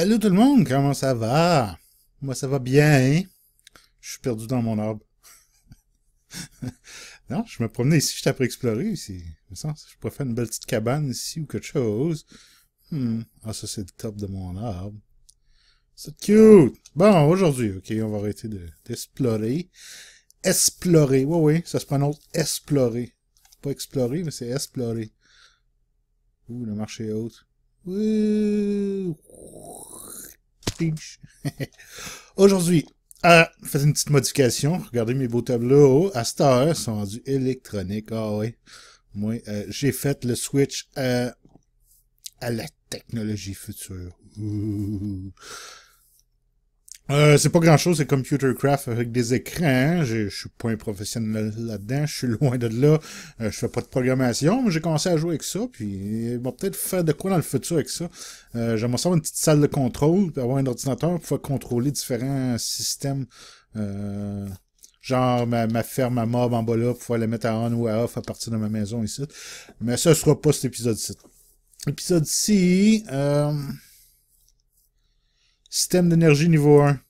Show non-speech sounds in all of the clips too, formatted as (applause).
Allô tout le monde, comment ça va? Moi ça va bien. Je suis perdu dans mon arbre. (laughs) non, je me promenais ici, je après explorer ici. je pourrais faire une belle petite cabane ici ou quelque chose. Hmm. Ah, ça c'est le top de mon arbre. C'est cute! Bon, aujourd'hui, ok, on va arrêter d'explorer. explorer, oui, oui, ça se prononce explorer. Pas explorer, mais c'est explorer. Ouh, le marché est haute. Ouh. (laughs) Aujourd'hui, à une petite modification. Regardez mes beaux tableaux. Oh, à cette ils sont rendus électroniques. Ah oui. Euh, j'ai fait le switch euh, à, la technologie future. Ouh. Euh, c'est pas grand chose, c'est Computer Craft avec des écrans. Hein. Je, suis pas un professionnel là-dedans, je suis loin de là. Euh, je fais pas de programmation, mais j'ai commencé à jouer avec ça, puis peut-être faire de quoi dans le futur avec ça. Euh, J'aimerais savoir une petite salle de contrôle, avoir un ordinateur pour pouvoir contrôler différents systèmes. Euh, genre ma, ferme à mob en bas là, pour pouvoir la mettre à on ou à off à partir de ma maison ici. Mais ça sera pas cet épisode-ci. Épisode-ci, euh Système d'énergie niveau 1.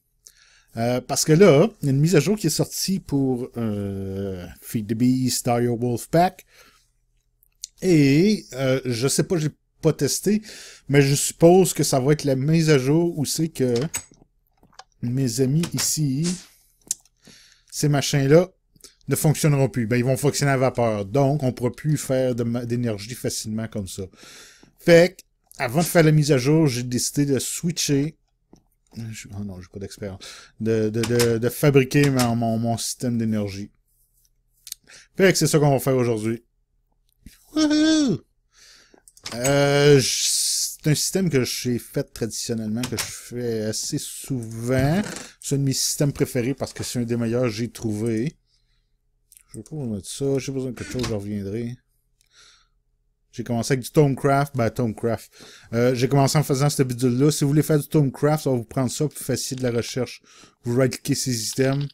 Euh, parce que là, il y a une mise à jour qui est sortie pour euh, Feed the Beast, Dire Wolf Pack. Et je euh, je sais pas, j'ai pas testé, mais je suppose que ça va être la mise à jour où c'est que mes amis ici, ces machins-là, ne fonctionneront plus. Ben, ils vont fonctionner à vapeur. Donc, on pourra plus faire d'énergie facilement comme ça. Fait que, avant de faire la mise à jour, j'ai décidé de switcher oh non, j'ai pas d'expérience. De, de, de, de, fabriquer mon, mon, système d'énergie. Fait que c'est ça qu'on va faire aujourd'hui. Euh, c'est un système que j'ai fait traditionnellement, que je fais assez souvent. C'est un de mes systèmes préférés parce que c'est un des meilleurs que j'ai trouvé. Je vais pas vous mettre ça. J'ai besoin de quelque chose, je reviendrai. J'ai commencé avec du Tomecraft. bah ben, Tomecraft. Euh, j'ai commencé en faisant cette bidule-là. Si vous voulez faire du Tomecraft, ça va vous prendre ça pour faciliter de la recherche. Vous right-cliquez ces items.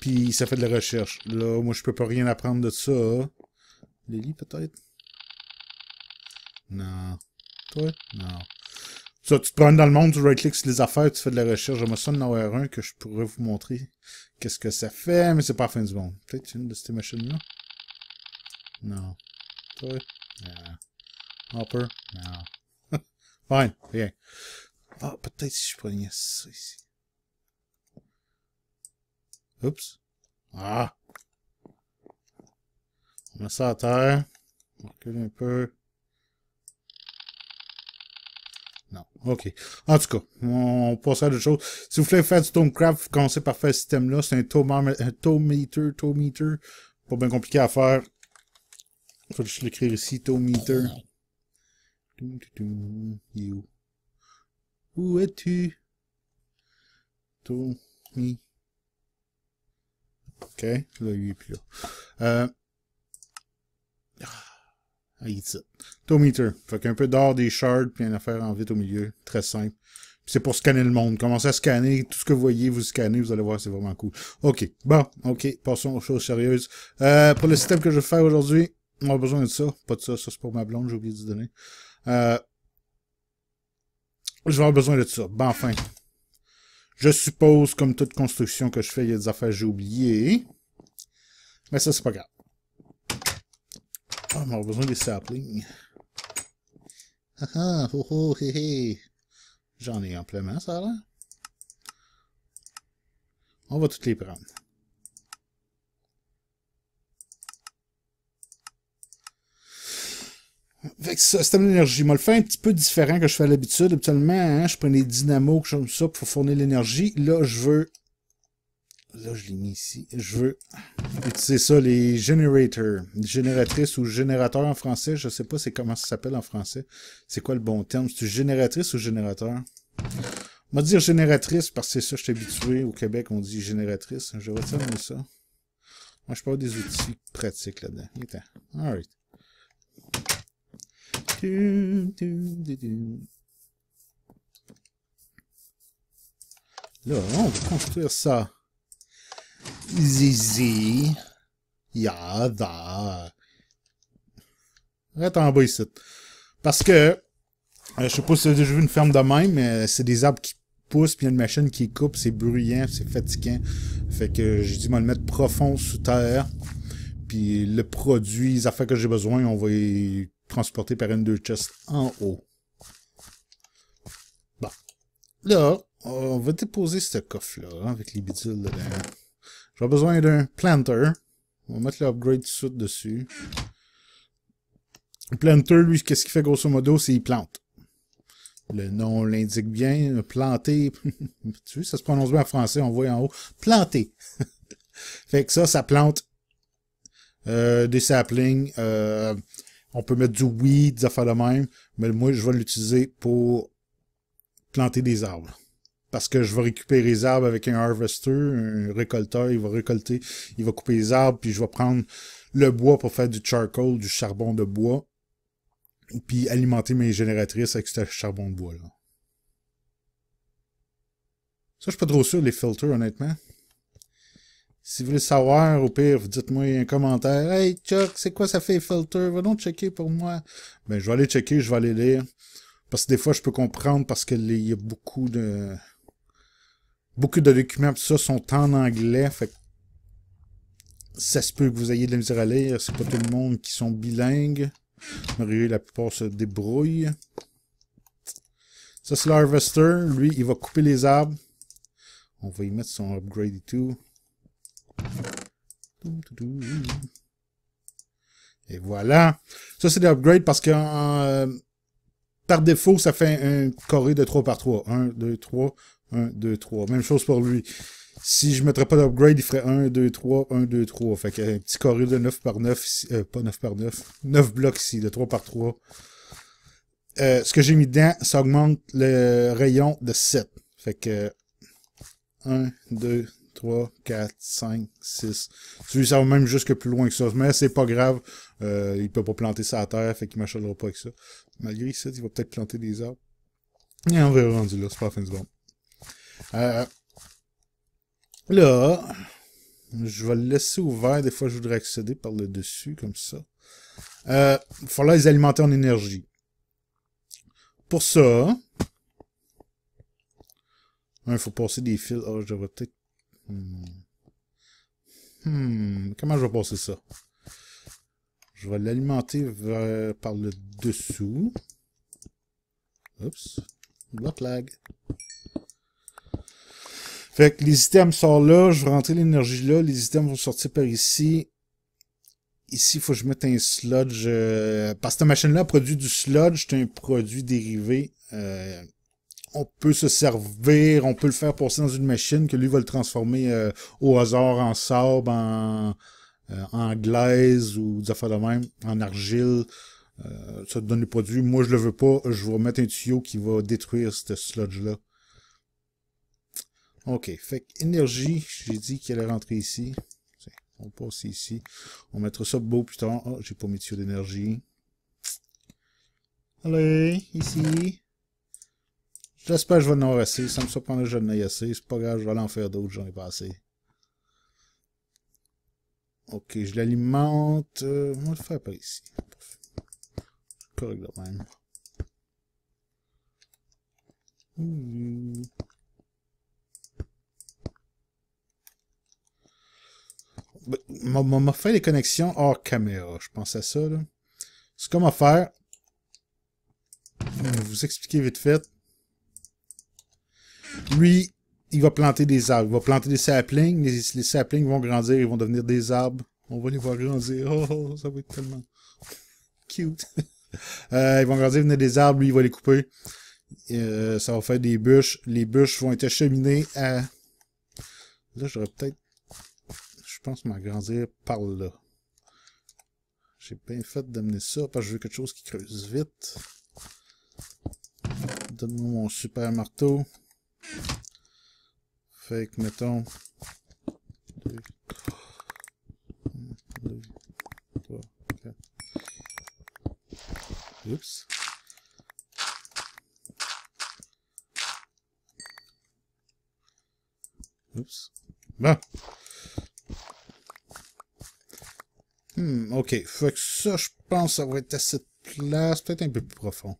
Puis ça fait de la recherche. Là, moi, je peux pas rien apprendre de ça. Lily, peut-être? Non. Toi? Non. Ça, tu te prends dans le monde, tu right-click sur les affaires, tu fais de la recherche. me ça en r 1 que je pourrais vous montrer qu'est-ce que ça fait, mais c'est pas la fin du monde. Peut-être une de ces machines-là. Non. Toy? Yeah. Hopper? No. (laughs) Fine, ok. Oh, ah, peut-être si je prenais ça ici. Oups. Ah! On met ça à terre. On recule un peu. Non. OK. En tout cas, on passe à d'autres choses. Si vous voulez faire du Tomecraft, vous commencez par faire ce système-là. C'est un Tome... un Tome-meter? Pas bien compliqué à faire. Faut juste l'écrire ici, Tometer. où? es-tu? Tomi. Ok, là, il est plus là. Euh... Ah, il Tometer. Fait qu'un peu d'or, des shards, puis une affaire en vite au milieu. Très simple. c'est pour scanner le monde. Commencez à scanner. Tout ce que vous voyez, vous scannez. Vous allez voir, c'est vraiment cool. OK. Bon, OK. Passons aux choses sérieuses. Euh, pour le système que je vais faire aujourd'hui, on a besoin de ça. Pas de ça, ça c'est pour ma blonde, j'ai oublié de donner. je vais avoir besoin de ça. Ben enfin. Je suppose, comme toute construction que je fais, il y a des affaires que j'ai oubliées. Mais ça, c'est pas grave. Ah, on a besoin des saplings. Ah ah, ho oh, oh, ho, oh, hé hé. J'en ai amplement, ça là. On va toutes les prendre. Avec que ça, système d'énergie. Moi, le fais un petit peu différent que je fais à l'habitude. Habituellement, hein, je prends des dynamos, comme ça, pour fournir l'énergie. Là, je veux... Là, je l'ai mis ici. Je veux utiliser ça, les générateurs. Génératrice ou générateur en français. Je sais pas c'est comment ça s'appelle en français. C'est quoi le bon terme? C'est génératrice ou générateur? On va dire génératrice parce que c'est ça, je suis habitué. Au Québec, on dit génératrice. Je retiens ça. Moi, je parle des outils pratiques là-dedans. Alright. Là, on va construire ça. Zizi. Yada. Arrête en ici. Parce que, euh, je sais pas si j'ai vu une ferme de même, mais c'est des arbres qui poussent, puis il y a une machine qui coupe, c'est bruyant, c'est fatiguant. Fait que j'ai dit moi, le mettre profond sous terre. Puis le produit, les affaires que j'ai besoin, on va transporté par une deux chests en haut. Bon. Là, on va déposer ce coffre-là hein, avec les bidules dedans. J'ai besoin d'un planter. On va mettre l'upgrade tout dessus. Le planter, lui, qu'est-ce qu'il fait grosso modo, c'est qu'il plante. Le nom l'indique bien. Planter. (laughs) tu sais, ça se prononce bien en français, on voit en haut. Planter. (laughs) fait que ça, ça plante euh, des saplings. Euh, on peut mettre du weed, ça fait le même, mais moi, je vais l'utiliser pour planter des arbres. Parce que je vais récupérer les arbres avec un harvester, un récolteur, il va récolter, il va couper les arbres, puis je vais prendre le bois pour faire du charcoal, du charbon de bois, puis alimenter mes génératrices avec ce charbon de bois-là. Ça, je suis pas trop sûr, les filters, honnêtement. Si vous voulez savoir, au pire, dites-moi un commentaire. Hey, Chuck, c'est quoi ça fait filter? Va donc checker pour moi. Ben, je vais aller checker, je vais aller lire. Parce que des fois, je peux comprendre parce qu'il y a beaucoup de... Beaucoup de documents, tout ça, sont en anglais. Fait ça se peut que vous ayez de la misère à lire. C'est pas tout le monde qui sont bilingues. la plupart se débrouillent. Ça, c'est l'harvester. Lui, il va couper les arbres. On va y mettre son upgrade et tout. Et voilà. Ça, c'est l'upgrade parce que euh, par défaut, ça fait un carré de 3 par 3. 1, 2, 3, 1, 2, 3. Même chose pour lui. Si je mettrais pas d'upgrade, il ferait 1, 2, 3, 1, 2, 3. Fait qu'un euh, petit carré de 9 par 9, euh, pas 9 par 9, 9 blocs ici, de 3 par 3. ce que j'ai mis dedans, ça augmente le rayon de 7. Fait que 1, 2, 3 3, 4, 5, 6. celui lui ça va même jusque plus loin que ça. Mais c'est pas grave. Euh, il peut pas planter ça à terre, fait qu'il m'achètera pas avec ça. Malgré ça, il va peut-être planter des arbres. Et on verra rendre là, c'est pas la fin du monde. Euh, là, je vais le laisser ouvert. Des fois, je voudrais accéder par le dessus, comme ça. Euh, il faut les alimenter en énergie. Pour ça, hein, il faut passer des fils. oh, je devrais peut-être Hmm. Hmm. Comment je vais passer ça? Je vais l'alimenter par le dessous. Oups. Block lag. Fait que les items sortent là, je vais rentrer l'énergie là, les items vont sortir par ici. Ici, il faut que je mette un sludge. Euh, parce que cette machine-là produit du sludge, c'est un produit dérivé. Euh, on peut se servir, on peut le faire passer dans une machine que lui va le transformer euh, au hasard en sable, euh, en, glaise ou des affaires de même, en argile. Euh, ça te donne le produit. Moi, je le veux pas. Je vais mettre un tuyau qui va détruire cette sludge-là. OK. Fait énergie, j'ai dit qu'elle est rentrée ici. On passe ici. On mettra ça beau plus tard. Ah, j'ai pas mis de tuyau d'énergie. Allez, ici. J'espère que je vais en avoir assez. Ça me surprend que je n'en ai assez. C'est pas grave, je vais en faire d'autres, j'en ai pas assez. Ok, je l'alimente. Euh, on va le faire par ici. Correct de même. Mmh. m'a fait les connexions hors caméra. Je pense à ça. Là. Ce qu'on va faire, vous expliquer vite fait. Lui, il va planter des arbres. Il va planter des saplings. Les, saplings vont grandir. Ils vont devenir des arbres. On va les voir grandir. Oh, oh, oh ça va être tellement cute. (laughs) Euh, ils vont grandir, venir des arbres. Lui, il va les couper. Euh, ça va faire des bûches. Les bûches vont être acheminées à... Là, j'aurais peut-être... Je pense m'agrandir par là. J'ai bien fait d'amener ça parce que je veux quelque chose qui creuse vite. Donne-moi mon super marteau. Fait que, mettons... 2, 2, 3, 4... Oups. Oups. Bon. Hmm, ok. Fait que ça, je pense ça va être assez de place. Peut-être un peu plus profond.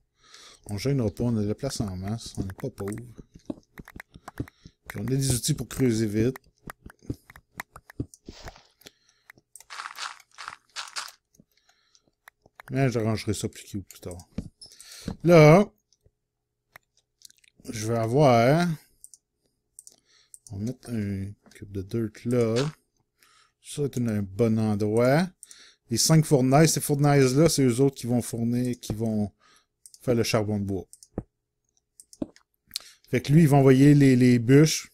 On gênera pas, on a de la place en masse. On n'est pas pauvre on a des outils pour creuser vite. Mais j'arrangerai ça plus plus tard. Là, je vais avoir... On va mettre un cube de dirt là. Ça, c'est un bon endroit. Les cinq fournaises, ces fournaises-là, c'est eux autres qui vont fournir, qui vont faire le charbon de bois. Fait que lui, il va envoyer les, bûches.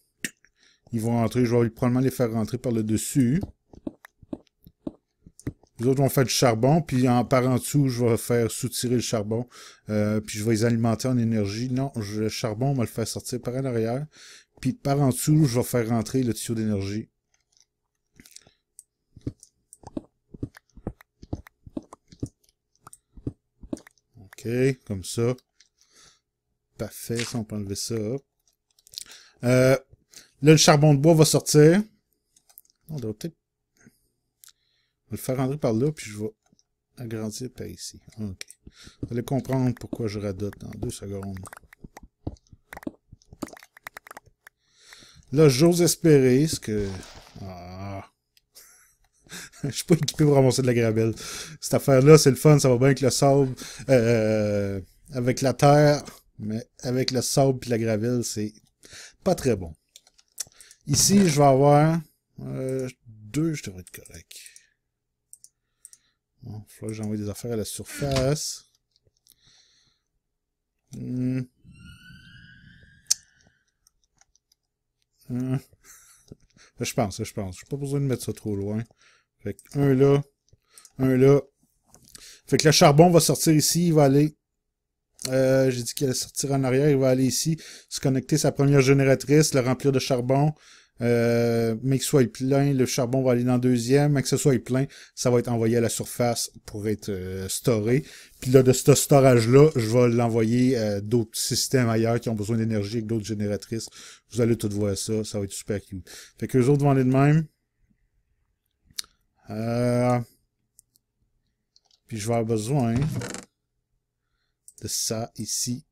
Ils vont rentrer. Je vais probablement les faire rentrer par le dessus. Les autres vont faire du charbon, puis en, par en dessous, je vais faire soutirer le charbon, euh, puis je vais les alimenter en énergie. Non, le charbon, on va le faire sortir par en arrière, puis par en dessous, je vais faire rentrer le tuyau d'énergie. OK, comme ça. Parfait, ça, on peut enlever ça. Euh, là, le charbon de bois va sortir. On va le faire rentrer par là, puis je vais agrandir par ici. OK. Vous allez comprendre pourquoi je radote dans deux secondes. Là, j'ose espérer ce que... Ah. (laughs) je suis pas équipé pour ramasser de la gravelle. Cette affaire-là, c'est le fun, ça va bien avec le sable, euh, avec la terre. Mais avec le sable et la graville, c'est pas très bon. Ici, je vais avoir euh, deux, je devrais être correct. Bon, il faudra que j'envoie des affaires à la surface. Hmm. Hmm. (laughs) Je pense, je pense, je pense. pas besoin de mettre ça trop loin. Fait que un là, un là. Fait que le charbon va sortir ici, il va aller euh, j'ai dit qu'il allait sortir en arrière. Il va aller ici, se connecter sa première génératrice, le remplir de charbon. Euh, mais qu'il soit plein, le charbon va aller dans le deuxième, mais que ce soit plein, ça va être envoyé à la surface pour être euh, storé. Puis là, de ce storage-là, je vais l'envoyer à d'autres systèmes ailleurs qui ont besoin d'énergie avec d'autres génératrices. Vous allez tout voir ça, ça va être super cool. Fait que les autres vont aller de même. Puis je vais avoir besoin de ça ici.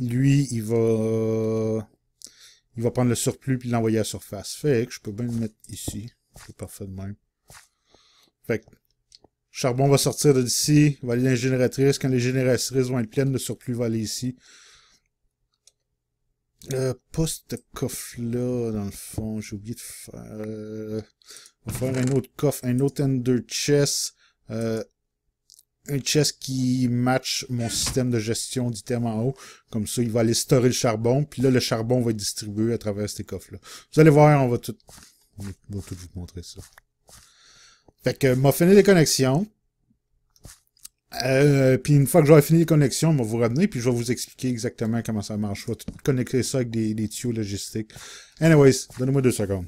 Lui, il va... Il va prendre le surplus puis l'envoyer à surface. Fait que je peux bien le mettre ici. C'est parfait de même. Fait que charbon va sortir d'ici, va aller dans les génératrices. Quand les génératrices vont être pleines, le surplus va aller ici. Euh, pas coffre-là, dans le fond. J'ai oublié de faire... Euh, un autre coffre, un autre Ender Chest. Euh, un chest qui match mon système de gestion d'items en haut. Comme ça, il va aller storer le charbon, puis là, le charbon va être distribué à travers ces coffres-là. Vous allez voir, on va tout, on va tout vous montrer ça. Fait que, m'a fini les connexions. Euh, puis une fois que j'aurai fini les connexions, on va vous ramener, puis je vais vous expliquer exactement comment ça marche. Je vais tout connecter ça avec des tuyaux logistiques. Anyways, donnez-moi deux secondes.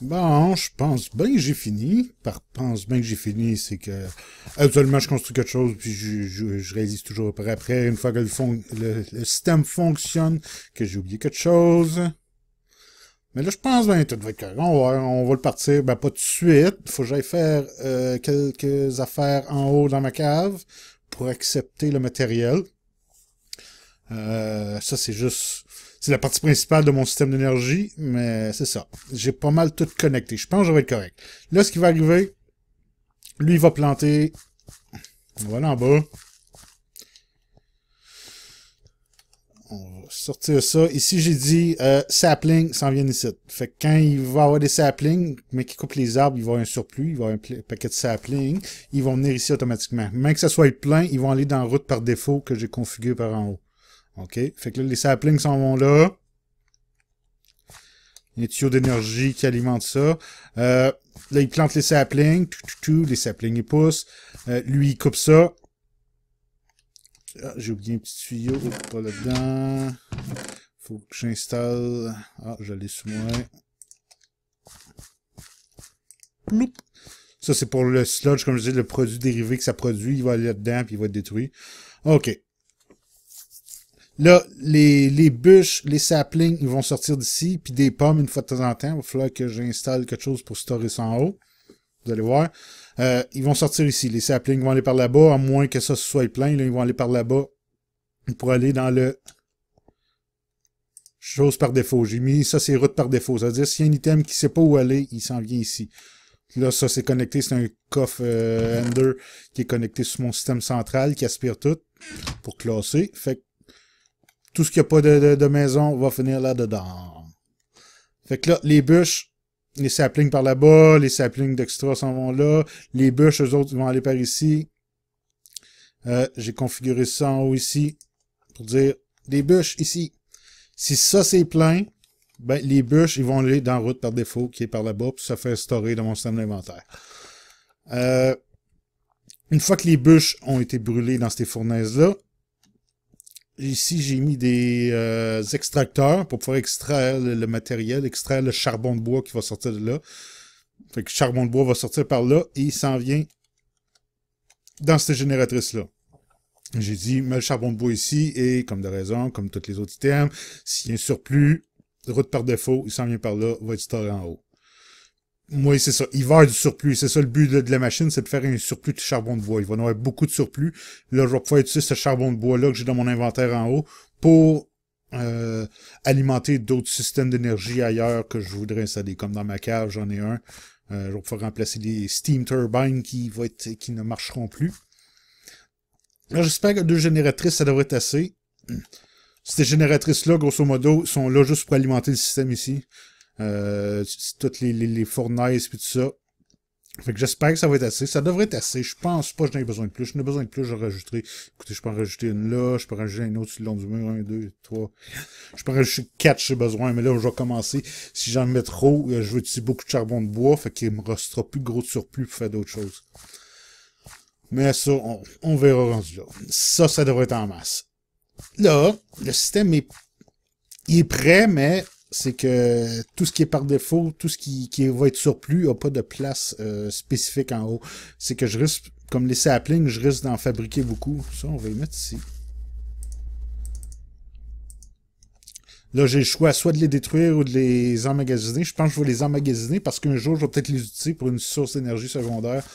Bon, je pense bien que j'ai fini. Par pense bien que j'ai fini, c'est que actuellement je construis quelque chose puis je, réalise toujours après, après une fois que le, système fonctionne, que j'ai oublié quelque chose. Mais là, je pense bien tout va être On va, on va le partir, ben pas tout de suite. Faut que j'aille faire euh, quelques affaires en haut dans ma cave pour accepter le matériel. Euh, ça, c'est juste c'est la partie principale de mon système d'énergie, mais c'est ça. J'ai pas mal tout connecté. Je pense que je vais être correct. Là, ce qui va arriver, lui, il va planter. Voilà en bas. On va sortir ça. Ici, j'ai dit euh, sapling s'en vient ici. Fait que quand il va avoir des saplings, mais qu'il coupe les arbres, il va avoir un surplus, il va avoir un paquet de saplings. Ils vont venir ici automatiquement. Même que ça soit plein, ils vont aller dans route par défaut que j'ai configuré par en haut. OK? Fait que là, les saplings s'en vont là. Les tuyaux d'énergie qui alimentent ça. Euh, là, il plante les saplings. Tout, tout, les saplings, ils poussent. Euh, lui, il coupe ça. Ah, j'ai oublié un petit tuyau. Oh, pas là-dedans. Faut que j'installe... Ah, j'allais l'ai sous moi. Ça, c'est pour le sludge, comme je disais, le produit dérivé que ça produit. Il va aller là-dedans, puis il va être détruit. OK. Là, les, les bûches, les saplings, ils vont sortir d'ici, puis des pommes une fois de temps en temps. Il va falloir que j'installe quelque chose pour stocker ça en haut. Vous allez voir. Euh, ils vont sortir ici. Les saplings vont aller par là-bas, à moins que ça soit plein. Là, ils vont aller par là-bas pour aller dans le... Chose par défaut. J'ai mis ça, c'est route par défaut. Ça veut dire, s'il y a un item qui sait pas où aller, il s'en vient ici. Là, ça, c'est connecté. C'est un coffre euh, Ender qui est connecté sur mon système central, qui aspire tout pour classer. Fait que tout ce qui a pas de, de, maison va finir là-dedans. Fait que là, les bûches, les saplings par là-bas, les saplings d'extra s'en vont là, les bûches, eux autres, ils vont aller par ici. Euh, j'ai configuré ça en haut ici, pour dire des bûches ici. Si ça c'est plein, ben, les bûches, ils vont aller dans route par défaut, qui est par là-bas, puis ça fait instaurer dans mon système d'inventaire. Euh, une fois que les bûches ont été brûlées dans ces fournaises-là, Ici, j'ai mis des euh, extracteurs pour pouvoir extraire le, matériel, extraire le charbon de bois qui va sortir de là. Fait que le charbon de bois va sortir par là et il s'en vient dans cette génératrice-là. J'ai dit, mets le charbon de bois ici et, comme de raison, comme tous les autres items, s'il y a un surplus, route par défaut, il s'en vient par là, va être stocké en haut. Oui, c'est ça. Il va avoir du surplus. C'est ça le but de, la machine, c'est de faire un surplus de charbon de bois. Il va y avoir beaucoup de surplus. Là, je vais pouvoir utiliser ce charbon de bois-là que j'ai dans mon inventaire en haut pour euh, alimenter d'autres systèmes d'énergie ailleurs que je voudrais installer. Comme dans ma cave, j'en ai un. Euh, je vais pouvoir remplacer des steam turbines qui, vont qui ne marcheront plus. J'espère que deux génératrices, ça devrait être assez. Ces génératrices-là, grosso modo, sont là juste pour alimenter le système ici. Euh, toutes les, les, fournaises et tout ça. Fait que j'espère que ça va être assez. Ça devrait être assez. Je pense pas que j'en ai besoin de plus. J'en ai besoin de plus, je rajouterai. Écoutez, je peux en rajouter une là, je peux en rajouter une autre sur le long du mur. Un, deux, trois. Je peux en rajouter quatre j'ai besoin, mais là, je vais commencer. Si j'en mets trop, euh, je veux utiliser beaucoup de charbon de bois, fait qu'il me restera plus de gros de surplus pour faire d'autres choses. Mais ça, on, on verra rendu là. Ça, ça devrait être en masse. Là, le système est, il est prêt, mais c'est que tout ce qui est par défaut, tout ce qui, va être surplus n'a pas de place euh, spécifique en haut. C'est que je risque, comme les saplings, je risque d'en fabriquer beaucoup. Ça, on va les mettre ici. Là, j'ai le choix soit de les détruire ou de les emmagasiner. Je pense que je vais les emmagasiner parce qu'un jour, je vais peut-être les utiliser pour une source d'énergie secondaire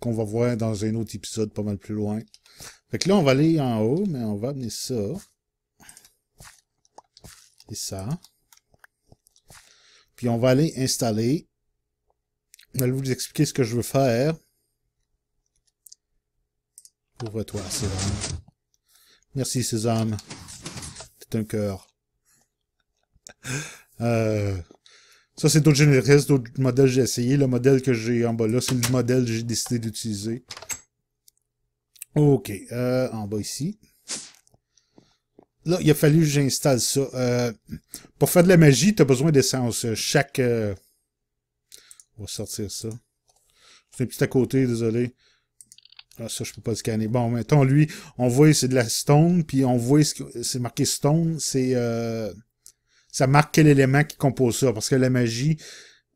qu'on va voir dans un autre épisode pas mal plus loin. Fait là, on va aller en haut, mais on va amener ça. Et ça. Puis on va aller installer. Je vais vous expliquer ce que je veux faire. Ouvre-toi, Sésame. Merci, Sésame. T'es un cœur. (laughs) Euh, ça, c'est d'autres génériques, d'autres modèles que j'ai essayé. Le modèle que j'ai en bas là, c'est le modèle que j'ai décidé d'utiliser. OK. Euh, en bas ici. Là, il a fallu que j'installe ça. Euh, pour faire de la magie, tu as besoin d'essence. Chaque... Euh, on va sortir ça. C'est un petit à côté, désolé. Ah, ça, je peux pas le scanner. Bon, mettons, lui, on voit, c'est de la stone, puis on voit, que c'est marqué stone, c'est... Euh, ça marque quel élément qui compose ça, parce que la magie,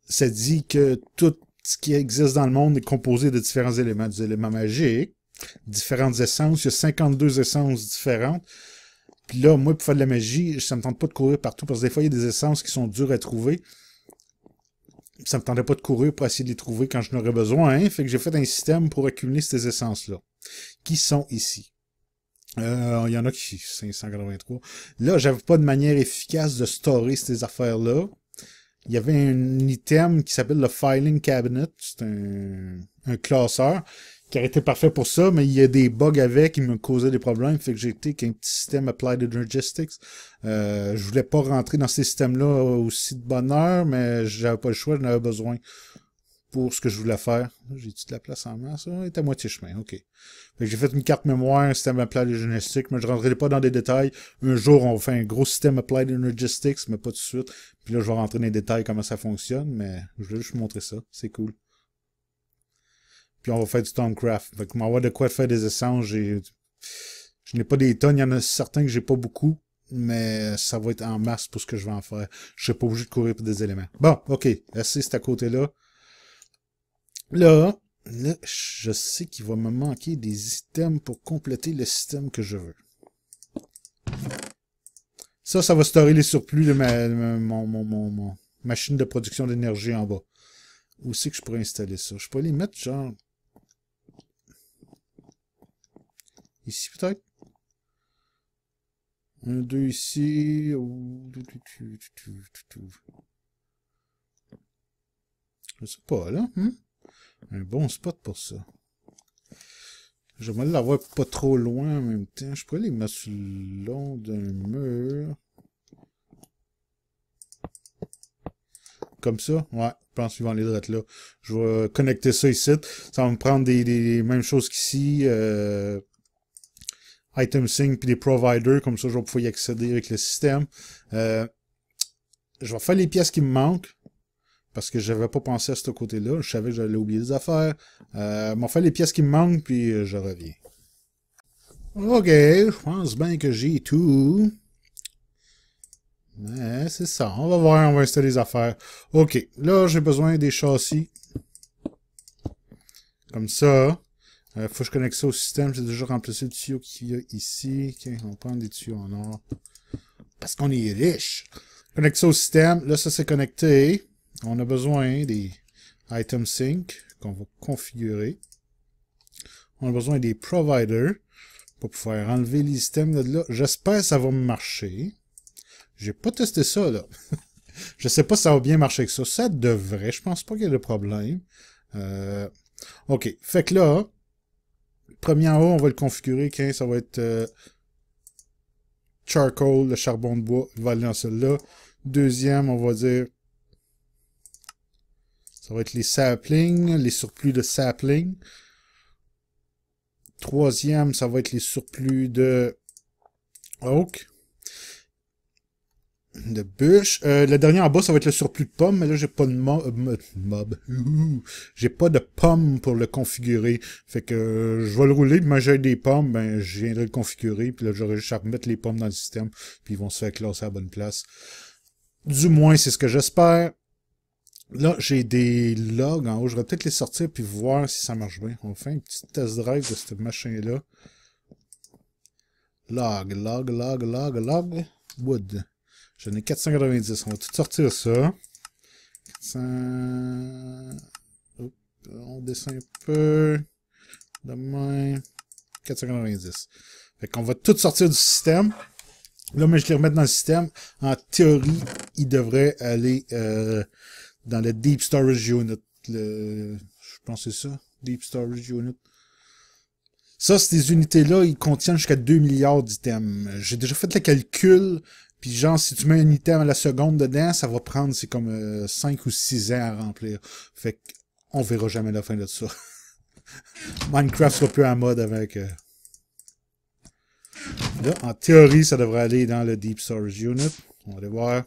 ça dit que tout ce qui existe dans le monde est composé de différents éléments, des éléments magiques, différentes essences, il y a 52 essences différentes. Puis là, moi, pour faire de la magie, ça me tente pas de courir partout parce que des fois, il y a des essences qui sont dures à trouver. Ça me tentait pas de courir pour essayer de les trouver quand je n'aurais besoin. Hein. Fait que j'ai fait un système pour accumuler ces essences-là, qui sont ici. Euh, il y en a qui 583. Là, j'avais pas de manière efficace de storer ces affaires-là. Il y avait un item qui s'appelle le Filing Cabinet. C'est un, un classeur qui était été parfait pour ça, mais il y a des bugs avec qui me causaient des problèmes. Fait que j'ai été qu'un petit système Applied Energistics. Euh, je voulais pas rentrer dans ces systèmes-là aussi de bonne heure, mais j'avais pas le choix, j'en avais besoin pour ce que je voulais faire. jai dit de la place en main? Ça est à moitié chemin, ok. j'ai fait une carte mémoire, un système Applied Energistics, mais je rentrerai pas dans des détails. Un jour, on va faire un gros système Applied Energistics, mais pas tout de suite. Puis là, je vais rentrer dans les détails, comment ça fonctionne, mais je vais juste vous montrer ça. C'est cool puis on va faire du stonecraft. Fait que m'avoir de quoi faire des essences, je n'ai pas des tonnes, il y en a certains que j'ai pas beaucoup, mais ça va être en masse pour ce que je vais en faire. Je serai pas obligé de courir pour des éléments. Bon, ok, assez c'est à côté-là. Là, je sais qu'il va me manquer des items pour compléter le système que je veux. Ça, ça va stocker les surplus de ma, mon, machine de production d'énergie en bas. Où c'est que je pourrais installer ça? Je pourrais les mettre genre Ici, peut-être un, deux ici. Je sais pas, là. Hein? Un bon spot pour ça. J'aimerais l'avoir pas trop loin en même temps. Je pourrais les mettre sur le long d'un mur. Comme ça? Ouais, je pense qu'ils vont aller là. Je vais connecter ça ici. Ça va me prendre des, mêmes choses qu'ici. Euh, ItemSync puis des providers, comme ça je vais pouvoir y accéder avec le système. Euh, je vais faire les pièces qui me manquent, parce que j'avais pas pensé à ce côté-là, je savais que j'allais oublier des affaires. je euh, vais faire les pièces qui me manquent, puis euh, je reviens. Ok, je pense bien que j'ai tout. c'est ça, on va voir, on va installer les affaires. Ok, là j'ai besoin des châssis. Comme ça. Euh, faut que je connecte ça au système. J'ai déjà remplacé le tuyau qu'il y a ici. Okay, on prend des tuyaux en or. Parce qu'on est riche. Connecte ça au système. Là, ça s'est connecté. On a besoin des item sync qu'on va configurer. On a besoin des providers pour pouvoir enlever les systèmes de là. J'espère que ça va marcher. J'ai pas testé ça, là. (laughs) je sais pas si ça va bien marcher que ça. Ça devrait. Je pense pas qu'il y ait de problème. Euh, OK. Fait que là, premier en haut, on va le configurer. ça va être euh, charcoal, le charbon de bois. Il va aller dans celui-là. Deuxième, on va dire... Ça va être les saplings, les surplus de saplings. Troisième, ça va être les surplus de oak de bûche. Euh, le dernier en bas, ça va être le surplus de pommes, mais là, j'ai pas de euh, mob. J'ai pas de pommes pour le configurer. Fait que euh, je vais le rouler, puis j'ai des pommes, ben je viendrai le configurer, puis là, j'aurai juste à remettre les pommes dans le système, puis ils vont se faire classer à bonne place. Du moins, c'est ce que j'espère. Là, j'ai des logs en haut. Je vais peut-être les sortir puis voir si ça marche bien. On fait un petit test drive de cette machin-là. Log, log, log, log, log. Wood. J'en ai 490. On va tout sortir ça. on descend un peu. Demain. 490. Fait qu'on va tout sortir du système. Là, mais je les remettre dans le système. En théorie, ils devraient aller euh, dans le Deep Storage Unit. Je pense que c'est ça. Deep Storage Unit. Ça, ces unités-là, ils contiennent jusqu'à 2 milliards d'items. J'ai déjà fait le calcul. Puis genre, si tu mets un item à la seconde dedans, ça va prendre, c'est comme 5 euh, ou 6 ans à remplir. Fait qu'on verra jamais la fin de ça. (laughs) Minecraft sera plus en mode avec... Là, en théorie, ça devrait aller dans le Deep Storage Unit. On va aller voir.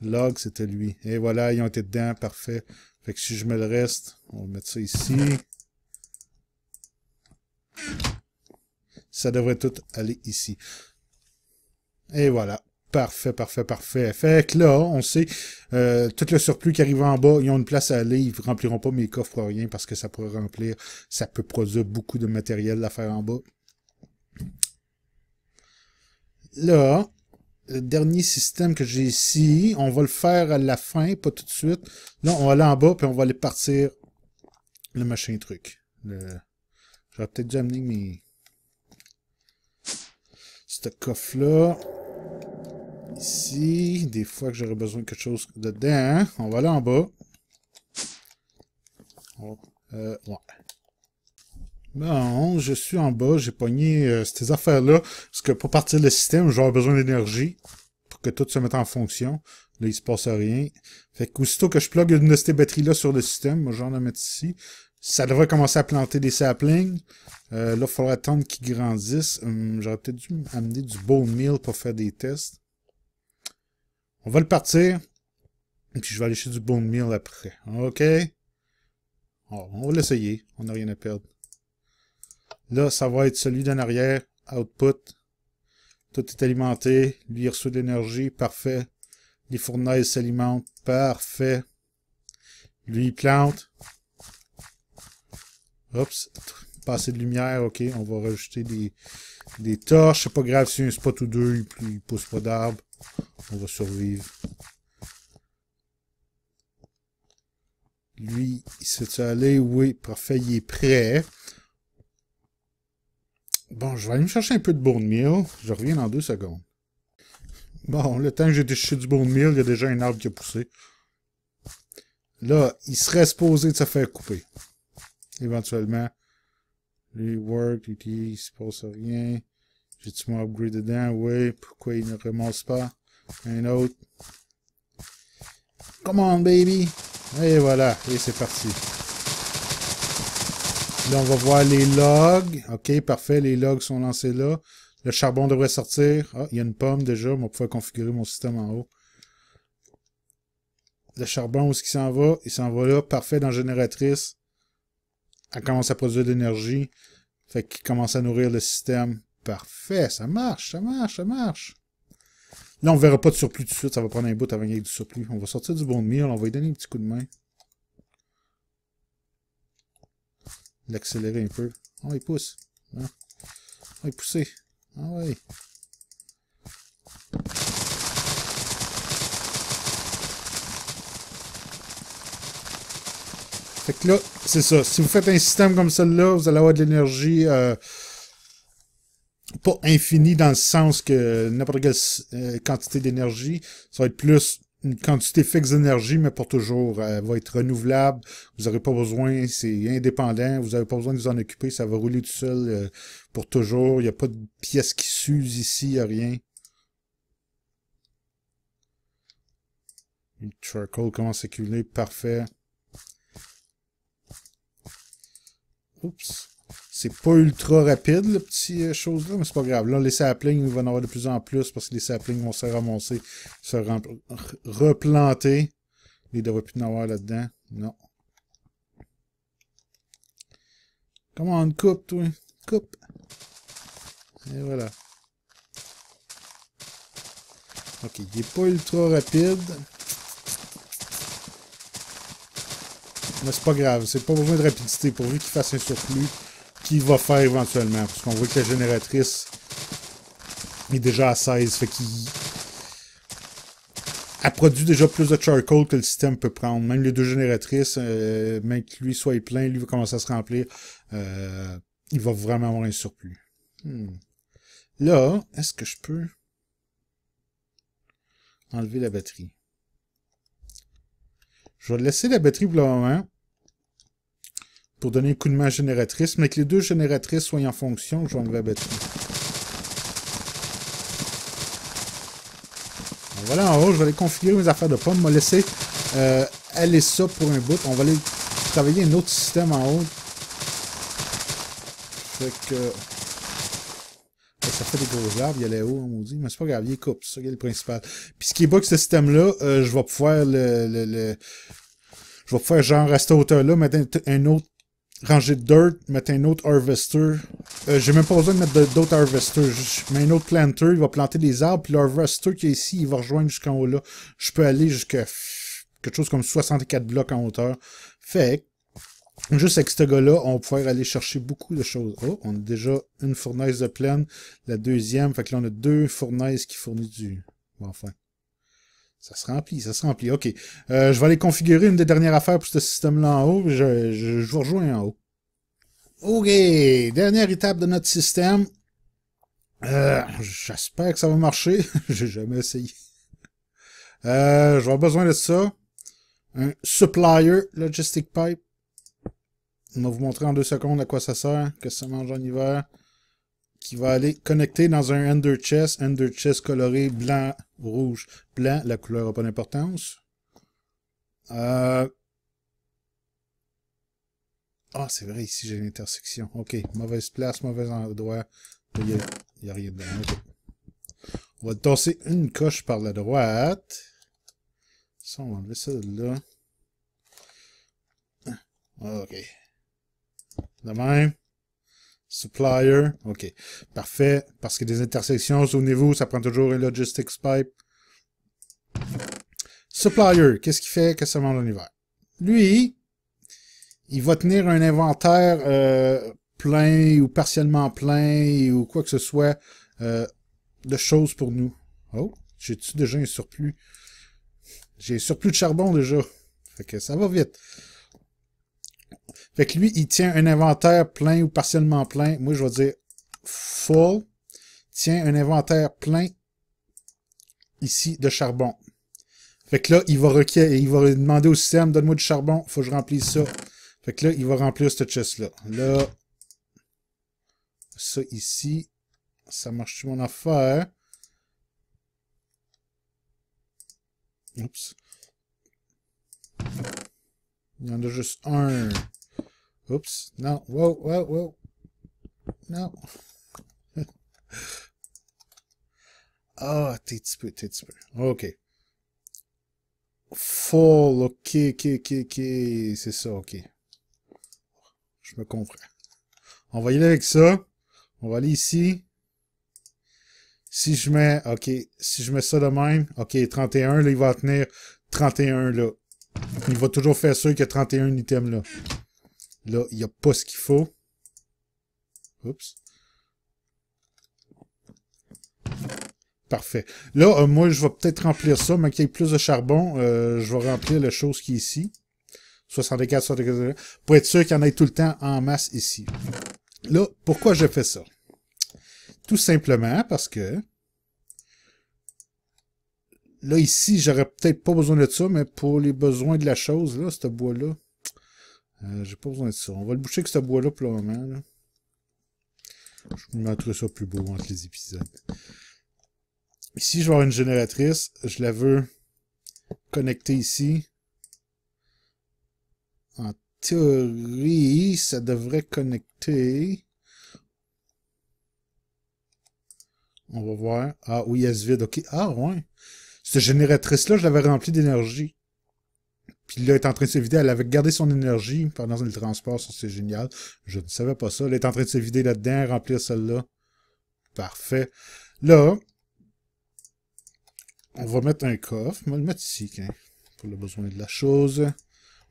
Log, c'était lui. Et voilà, ils ont été dedans, parfait. Fait que si je mets le reste, on va mettre ça ici. Ça devrait tout aller ici. Et voilà. Parfait, parfait, parfait. Fait que là, on sait, euh, tout le surplus qui arrive en bas, ils ont une place à aller, ils rempliront pas mes coffres pour rien parce que ça pourrait remplir, ça peut produire beaucoup de matériel à faire en bas. Là, le dernier système que j'ai ici, on va le faire à la fin, pas tout de suite. Là, on va aller en bas, puis on va aller partir le machin truc. Le... J'aurais peut-être déjà amener mes ce coffre-là. Ici, des fois que j'aurais besoin de quelque chose dedans. Hein. On va là en bas. Oh, euh, bon, je suis en bas, j'ai pogné euh, ces affaires-là, parce que pour partir le système, j'aurais besoin d'énergie pour que tout se mette en fonction. Là, il se passe rien. Fait qu'aussitôt que je plug une de ces batteries-là sur le système, moi, j'en ai mettre ici. Ça devrait commencer à planter des saplings. Euh, là, il faudra attendre qu'ils grandissent. Hum, j'aurais peut-être dû amener du bone meal pour faire des tests. On va le partir. Et puis je vais aller chercher du bone meal après. OK? on va l'essayer. On n'a rien à perdre. Là, ça va être celui d'en arrière. Output. Tout est alimenté. Lui, il reçoit de l'énergie. Parfait. Les fournaises s'alimentent. Parfait. Lui, il plante. Oups, pas de lumière, ok, on va rajouter des, torches, c'est pas grave si un spot ou deux, il, ne pousse pas d'arbre, on va survivre. Lui, il s'est allé, oui, parfait, il est prêt. Bon, je vais aller me chercher un peu de de meal, je reviens dans deux secondes. Bon, le temps que j'ai déchiré du de meal, il y a déjà un arbre qui a poussé. Là, il serait supposé de se faire couper éventuellement. Lui, il ne se passe rien. J'ai-tu mon upgrade dedans? Oui. Pourquoi il ne remonte pas? Un autre. Come on, baby! Et voilà. Et c'est parti. Là, on va voir les logs. OK, parfait. Les logs sont lancés là. Le charbon devrait sortir. Ah, il y a une pomme déjà. On va pouvoir configurer mon système en haut. Le charbon, où est-ce qu'il s'en va? Il s'en va là. Parfait, dans la génératrice elle commence à produire de l'énergie. Fait qu'il commence à nourrir le système. Parfait, ça marche, ça marche, ça marche. Là, on verra pas de surplus tout de suite. Ça va prendre un bout avant qu'il y du surplus. On va sortir du bon de mille. On va lui donner un petit coup de main. L'accélérer un peu. on ah il pousse. Hein? il pousse. Ah, ah Fait que là, c'est ça. Si vous faites un système comme celui-là, vous allez avoir de l'énergie euh, pas infinie dans le sens que n'importe quelle euh, quantité d'énergie, ça va être plus une quantité fixe d'énergie, mais pour toujours. Euh, elle va être renouvelable. Vous n'aurez pas besoin, c'est indépendant. Vous n'avez pas besoin de vous en occuper. Ça va rouler tout seul euh, pour toujours. Il n'y a pas de pièces qui s'usent ici, il n'y a rien. Charcoal commence à s'accumuler, Parfait. Oups. C'est pas ultra rapide, le petit euh, chose là, mais c'est pas grave. Là, les saplings, il va en avoir de plus en plus parce que les saplings vont se ramasser, se replanter. Il devrait plus en avoir là-dedans. Non. Comment on coupe, toi? Coupe. Et voilà. Ok, il est pas ultra rapide. Mais c'est pas grave, c'est pas besoin de rapidité. pour lui qu'il fasse un surplus, qu'il va faire éventuellement. Parce qu'on voit que la génératrice est déjà à 16. Fait qu'il a produit déjà plus de charcoal que le système peut prendre. Même les deux génératrices, euh, même que lui soit plein, lui va commencer à se remplir. Euh, il va vraiment avoir un surplus. Hmm. Là, est-ce que je peux enlever la batterie? Je vais laisser la batterie pour le moment pour donner un coup de main génératrice, mais que les deux génératrices soient en fonction, je vais enlever la batterie. Voilà en haut, je vais aller configurer mes affaires de pomme. On laisser euh, aller ça pour un bout. On va aller travailler un autre système en haut. Fait que... Euh, ça fait des gros arbres, il y a les hauts, on dit, mais c'est pas grave, il coupe, c'est ça qui le principal. Puis ce qui est beau que ce système-là, euh, je vais pouvoir le, le, Je vais pouvoir genre à cette hauteur-là mettre un autre ranger de dirt, mettre un autre harvester. Euh, j'ai même pas besoin de mettre d'autres harvester, Je mets un autre planter, il va planter des arbres, puis l'harvester qui est ici, il va rejoindre jusqu'en haut là. Je peux aller jusqu'à quelque chose comme 64 blocs en hauteur. Fait juste avec ce gars-là, on va pouvoir aller chercher beaucoup de choses. Oh, on a déjà une fournaise de plaine, la deuxième. Fait que là, on a deux fournaises qui fournissent du... Bon, enfin. Ça se remplit, ça se remplit. OK. Euh, je vais aller configurer une des dernières affaires pour ce système-là en haut. Je, je, vous rejoins en haut. OK. Dernière étape de notre système. Euh, j'espère que ça va marcher. (laughs) J'ai jamais essayé. Euh, je vais avoir besoin de ça. Un supplier logistic pipe. On va vous montrer en deux secondes à quoi ça sert, que ça mange en hiver qui va aller connecter dans un Ender chest, Ender chest coloré blanc, rouge, blanc, la couleur n'a pas d'importance. Euh, ah, c'est vrai, ici j'ai une intersection. Ok, mauvaise place, mauvais endroit. Il n'y a, rien dedans. On va tosser une coche par la droite. Ça, on va enlever ça là. Ah, ok. De même. Supplier. OK. Parfait. Parce que des intersections, souvenez-vous, ça prend toujours un logistics pipe. Supplier. Qu'est-ce qui fait que ça vend l'univers? Lui, il va tenir un inventaire euh, plein ou partiellement plein ou quoi que ce soit euh, de choses pour nous. Oh, j'ai-tu déjà un surplus? J'ai un surplus de charbon déjà. Fait que ça va vite. Fait que lui, il tient un inventaire plein ou partiellement plein. Moi, je vais dire full. Tient un inventaire plein ici de charbon. Fait que là, il va requérir, il va demander au système, donne-moi du charbon, faut que je remplisse ça. Fait que là, il va remplir cette chest-là. Là, ça ici, ça marche sur mon affaire? Oups. Il y en a juste un. Oups, non, wow, wow, wow. Non. (laughs) ah, t'es petit peu, t'es petit peu. OK. Fall, OK, OK, OK, OK. C'est ça, OK. Je me comprends. On va y aller avec ça. On va aller ici. Si je mets, OK, si je mets ça de même, OK, 31, là, il va tenir 31, là. Il va toujours faire sûr qu'il y a 31 items, là. Là, il n'y a pas ce qu'il faut. Oups. Parfait. Là, euh, moi, je vais peut-être remplir ça, mais qu'il y ait plus de charbon, euh, je vais remplir la chose qui est ici. 64, 64, pour être sûr qu'il y en ait tout le temps en masse ici. Là, pourquoi je fais ça? Tout simplement parce que là, ici, j'aurais peut-être pas besoin de ça, mais pour les besoins de la chose, là, ce bois-là, euh, j'ai pas besoin de ça. On va le boucher avec ce bois-là pour le moment. Là. Je montrer ça plus beau entre les épisodes. Ici, je vais avoir une génératrice. Je la veux connecter ici. En théorie, ça devrait connecter. On va voir. Ah oui, elle se vide. OK. Ah ouais. Cette génératrice-là, je l'avais remplie d'énergie. Puis là, elle est en train de se vider. Elle avait gardé son énergie pendant le transport. Ça, c'est génial. Je ne savais pas ça. Elle est en train de se vider là-dedans, remplir celle-là. Parfait. Là, on va mettre un coffre. On va le mettre ici, pour le besoin de la chose.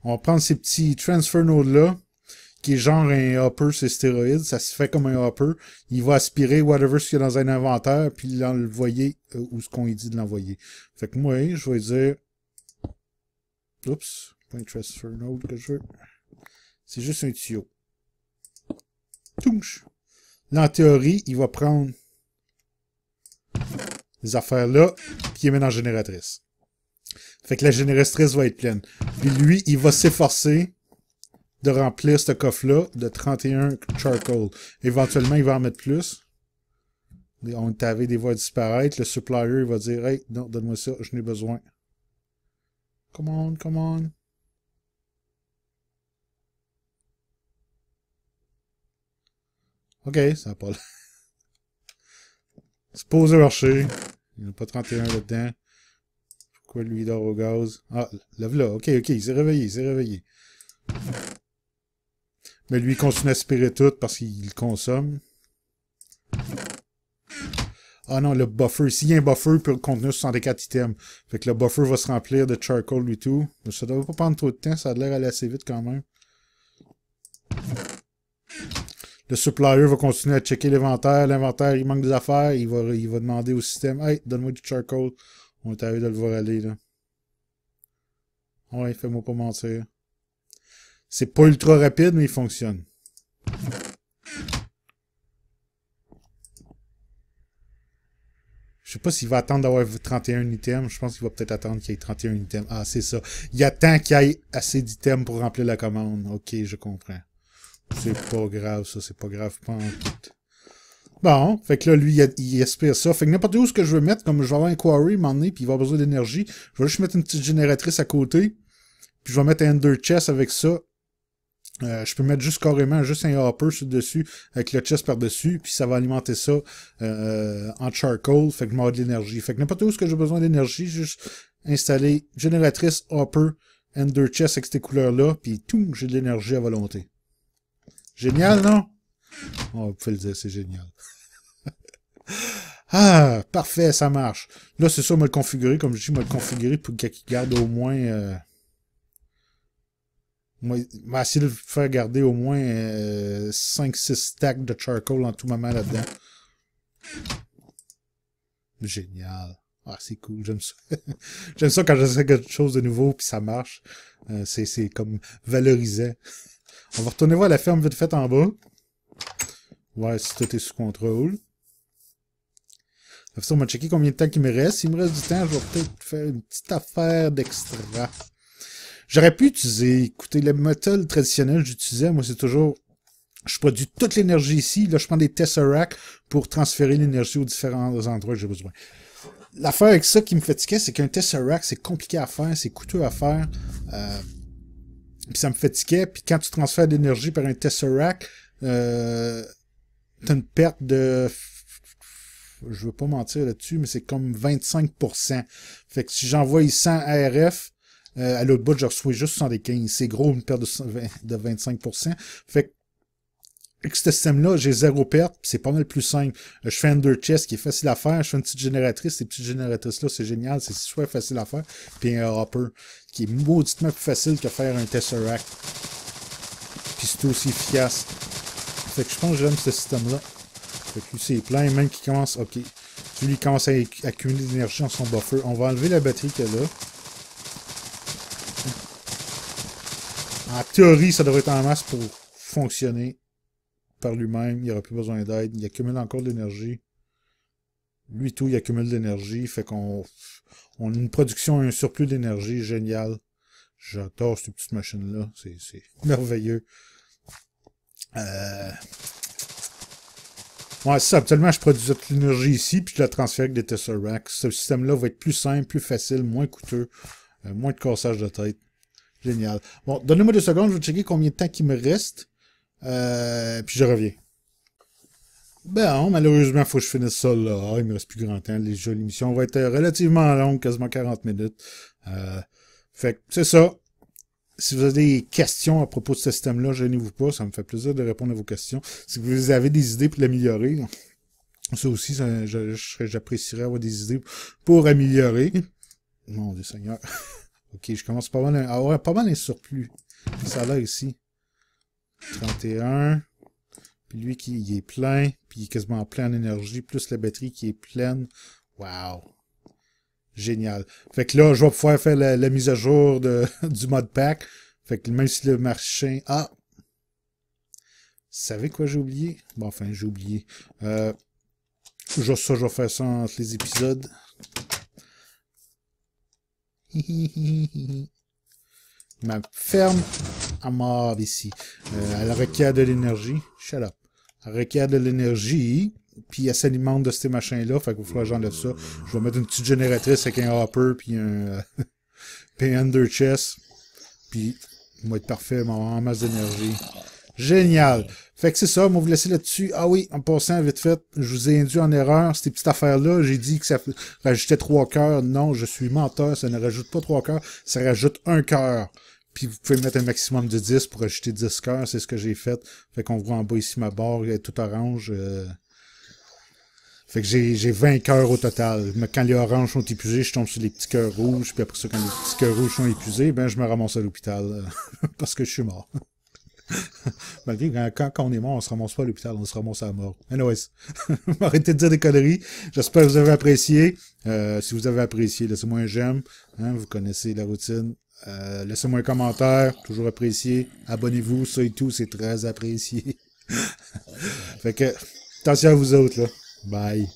On va prendre ces petits transfer nodes-là, qui est genre un hopper, c'est stéroïde. Ça se fait comme un hopper. Il va aspirer whatever ce qu'il y a dans un inventaire, puis l'envoyer euh, ou ce qu'on dit de l'envoyer. Fait que moi, je vais dire Oups, point transfer node que je veux. C'est juste un tuyau. Touche. en théorie, il va prendre les affaires-là, puis il les met dans génératrice. Fait que la génératrice va être pleine. Puis lui, il va s'efforcer de remplir ce coffre-là de 31 charcoal. Éventuellement, il va en mettre plus. On t'avait des voies disparaître. Le supplier, il va dire « Hey, non, donne-moi ça, je n'ai besoin. » Come on, come on. Ok, ça n'a pas l'air. Supposé marcher. Il n'y en a pas 31 là-dedans. Pourquoi lui dort au gaz? Ah, le là. Ok, ok, il s'est réveillé, il s'est réveillé. Mais lui, il continue à aspirer tout parce qu'il consomme. Ah non, le buffer. S'il y a un buffer, peut contenir 64 items. Fait que le buffer va se remplir de charcoal et tout. Ça ne doit pas prendre trop de temps, ça a l'air d'aller assez vite quand même. Le supplier va continuer à checker l'inventaire. L'inventaire, il manque des affaires. Il va, il va demander au système Hey, donne-moi du charcoal. On est arrivé de le voir aller là. Ouais, fais-moi pas mentir. C'est pas ultra rapide, mais il fonctionne. Je sais pas s'il va attendre d'avoir 31 items. Je pense qu'il va peut-être attendre qu'il y ait 31 items. Ah, c'est ça. Il attend qu'il y ait assez d'items pour remplir la commande. Ok, je comprends. C'est pas grave, ça. C'est pas grave. Pas en tout. Bon, fait que là, lui, il, espère ça. Fait que n'importe où ce que je veux mettre, comme je vais avoir un quarry, m'emmener, puis il va avoir besoin d'énergie, je vais juste mettre une petite génératrice à côté, puis je vais mettre un ender chest avec ça, euh, je peux mettre juste carrément juste un hopper sur dessus avec le chest par-dessus, puis ça va alimenter ça euh, en charcoal, fait que je de l'énergie. Fait que n'importe où ce que j'ai besoin d'énergie, juste installer génératrice hopper ender chest avec ces couleurs-là, puis tout, j'ai de l'énergie à volonté. Génial, non? Ah, on peut le dire, c'est génial. (laughs) ah, parfait, ça marche. Là, c'est ça, on le configurer, comme je dis, on le configurer pour qu'il garde au moins... Euh moi, m'a essayé de faire garder au moins 5-6 euh, stacks de charcoal en tout moment là-dedans. Génial. Ah, c'est cool, j'aime ça. (laughs) j'aime ça quand j'essaie quelque chose de nouveau puis ça marche. Euh, c'est comme valorisant. On va retourner voir la ferme vite fait en bas. voir si tout est sous contrôle. on va checker combien de temps il me reste. S'il me reste du temps, je vais peut-être faire une petite affaire d'extra. J'aurais pu utiliser, écoutez, les méthode traditionnel que j'utilisais, moi, c'est toujours, je produis toute l'énergie ici, là, je prends des Tesseract pour transférer l'énergie aux différents endroits que j'ai besoin. L'affaire avec ça qui me fatiguait, c'est qu'un Tesseract, c'est compliqué à faire, c'est coûteux à faire, euh, puis ça me fatiguait, puis quand tu transfères de l'énergie par un Tesseract, euh, t'as une perte de je veux pas mentir là-dessus, mais c'est comme 25%. Fait que si j'envoie 100 RF, euh, à l'autre bout, je reçois juste 75. C'est gros, une perte de, 25%. Fait que avec ce système-là, j'ai zéro perte, c'est pas mal plus simple. Euh, je fais un deux chest qui est facile à faire, je fais une petite génératrice, ces petites génératrices-là, c'est génial, c'est super facile à faire, puis un hopper, qui est mauditement plus facile que faire un Tesseract. Puis c'est aussi efficace. Fait que je pense que j'aime ce système-là. Fait que lui, c'est plein, même qui commence, ok. Celui lui commence à accumuler d'énergie dans son buffer. On va enlever la batterie qu'elle a là. En théorie, ça devrait être en masse pour fonctionner par lui-même. Il n'y aura plus besoin d'aide. Il accumule encore de l'énergie. Lui tout, il accumule de l'énergie. Fait qu'on on a une production, un surplus d'énergie génial. J'adore cette petite machine-là. C'est merveilleux. Euh... ça. Actuellement, je produis toute l'énergie ici, puis je la transfère avec des Tesseracts. Ce système-là va être plus simple, plus facile, moins coûteux, euh, moins de cassage de tête. Génial. Bon, donnez-moi deux secondes, je vais checker combien de temps il me reste. Euh, puis je reviens. Bon, malheureusement, il faut que je finisse ça là. Ah, il me reste plus grand temps. Les jeux, l'émission va être euh, relativement longue, quasiment 40 minutes. Euh, fait que c'est ça. Si vous avez des questions à propos de ce système-là, gênez-vous pas. Ça me fait plaisir de répondre à vos questions. Si vous avez des idées pour l'améliorer, ça aussi, j'apprécierais avoir des idées pour améliorer. Mon Dieu Seigneur. (laughs) Ok, je commence pas mal à avoir pas mal un surplus. Ça a ici. 31. Puis lui qui est plein. Puis il est quasiment plein en énergie, Plus la batterie qui est pleine. Wow. Génial. Fait que là, je vais pouvoir faire la, mise à jour de, (laughs) du mod pack. Fait que même si le marché... Ah! Vous savez quoi j'ai oublié? Bon, enfin, j'ai oublié. Euh, ça, je vais faire ça entre les épisodes. (laughs) Ma ferme à mort ici. Euh, elle requiert de l'énergie. Shut up. Elle requiert de l'énergie. Puis elle s'alimente de ces machins-là. Fait qu'il faut que j'enlève ça. Je vais mettre une petite génératrice avec un hopper puis un, (laughs) puis un under chest. Puis, va être parfait, on masse d'énergie. Génial. Fait que c'est ça, moi vous laisser là-dessus. Ah oui, en passant, vite fait, je vous ai induit en erreur ces petites affaires-là. J'ai dit que ça rajoutait trois cœurs. Non, je suis menteur, ça ne rajoute pas trois cœurs, ça rajoute un cœur. Puis vous pouvez mettre un maximum de 10 pour rajouter 10 cœurs, c'est ce que j'ai fait. Fait qu'on voit en bas ici ma barre, elle est tout orange. Euh. Fait que j'ai 20 cœurs au total. Mais quand les oranges sont épuisés, je tombe sur les petits cœurs rouges. Puis après ça, quand les petits cœurs rouges sont épuisés, ben je me ramasse à l'hôpital. (laughs) parce que je suis mort. (laughs) Malgré quand, on est mort, on se ramasse pas à l'hôpital, on se ramasse à mort. mort. Anyways, (laughs) arrêtez de dire des conneries. J'espère que vous avez apprécié. Euh, si vous avez apprécié, laissez-moi un j'aime. Hein, vous connaissez la routine. Euh, laissez-moi un commentaire, toujours apprécié. Abonnez-vous, ça et tout, c'est très apprécié. (laughs) fait que, attention à vous autres, là. Bye.